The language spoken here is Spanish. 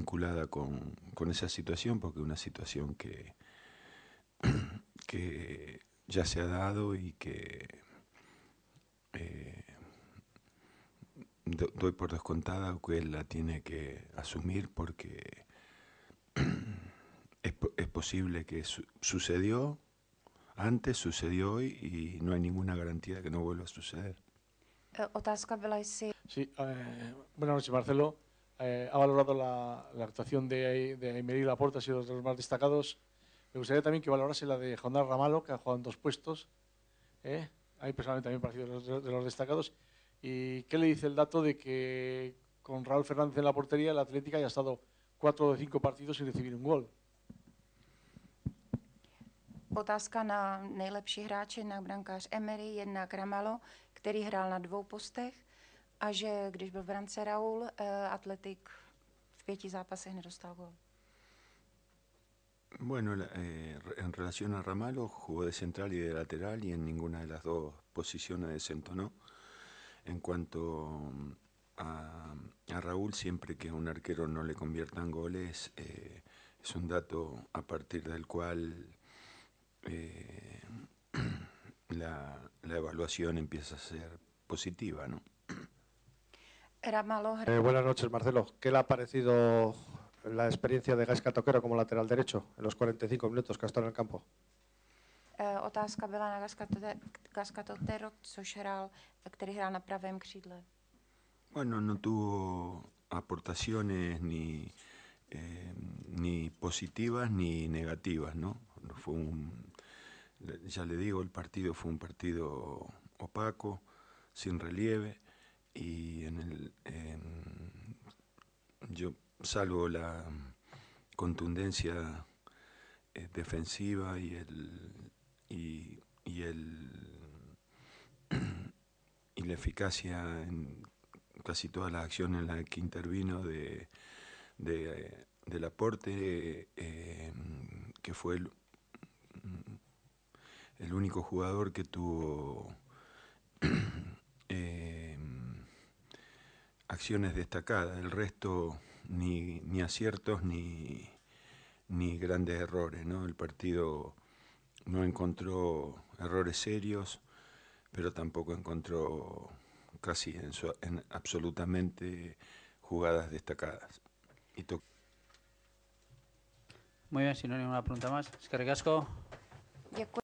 vinculada con, esa situación, porque una situación que, que ya se ha dado y que eh, doy por descontada que él la tiene que asumir porque es, posible que sucedió antes, sucedió hoy y no hay ninguna garantía que no vuelva a suceder. Eh, eh, buenas noches, Marcelo. Eh, ha valorado la, actuación de, de Emery Laporta, ha sido de los más destacados. Me gustaría también que valorase la de Jonás Ramalo, que ha jugado en dos puestos. ¿eh? A personalmente también me parecido de los destacados. ¿Y qué le dice el dato de que con Raúl Fernández en la portería, el Atlético haya estado cuatro o cinco partidos sin recibir un gol? Otázka na nejlepší hráče, na brankář Emery, jednak Ramalo, který hrál na dvou postech a gol. Eh, bueno, eh, en relación a Ramalo, jugó de central y de lateral y en ninguna de las dos posiciones desentonó. En cuanto mm, a, Raúl, siempre que a un arquero no le conviertan goles, eh, es un dato a partir del cual la, la, evaluación empieza a ser positiva, ¿no? Eh, malo. buenas noches, Marcelo. ¿Qué le ha parecido la experiencia de Gaisca Toquero como lateral derecho en los 45 minutos que ha estado en el campo? Bueno, no tuvo aportaciones ni, eh, ni positivas ni negativas, ¿no? Fue un, ya le digo, el partido fue un partido opaco, sin relieve y en el, yo, salvo la contundencia eh, defensiva y el, y, el y la eficacia en casi todas las acciones en las que intervino de, de del aporte, eh, que fue el, el único jugador que tuvo acciones destacadas, el resto ni, aciertos ni, ni grandes errores. ¿no? El partido no encontró errores serios, pero tampoco encontró casi en, absolutamente jugadas destacadas. Muy bien, si no hay ninguna pregunta más,